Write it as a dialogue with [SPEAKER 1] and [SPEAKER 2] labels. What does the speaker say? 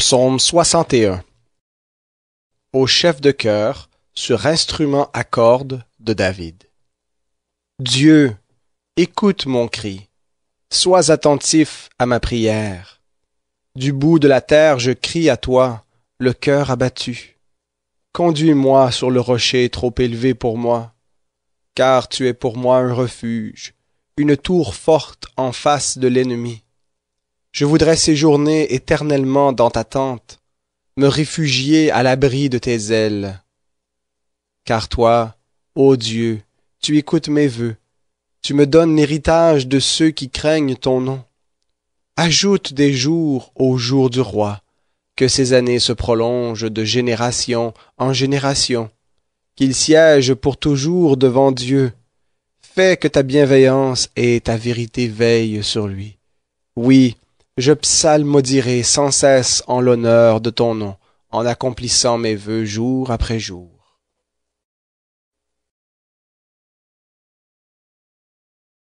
[SPEAKER 1] Psaume 61 Au chef de cœur sur instrument à cordes de David. Dieu, écoute mon cri. Sois attentif à ma prière. Du bout de la terre, je crie à toi, le cœur abattu. Conduis-moi sur le rocher trop élevé pour moi, car tu es pour moi un refuge, une tour forte en face de l'ennemi. Je voudrais séjourner éternellement dans ta tente, me réfugier à l'abri de tes ailes. Car toi, ô Dieu, tu écoutes mes vœux, tu me donnes l'héritage de ceux qui craignent ton nom. Ajoute des jours au jour du roi, que ces années se prolongent de génération en génération, qu'il siège pour toujours devant Dieu. Fais que ta bienveillance et ta vérité veillent sur lui. Oui, je psalmodierai sans cesse en l'honneur de ton nom, en accomplissant mes vœux jour après jour.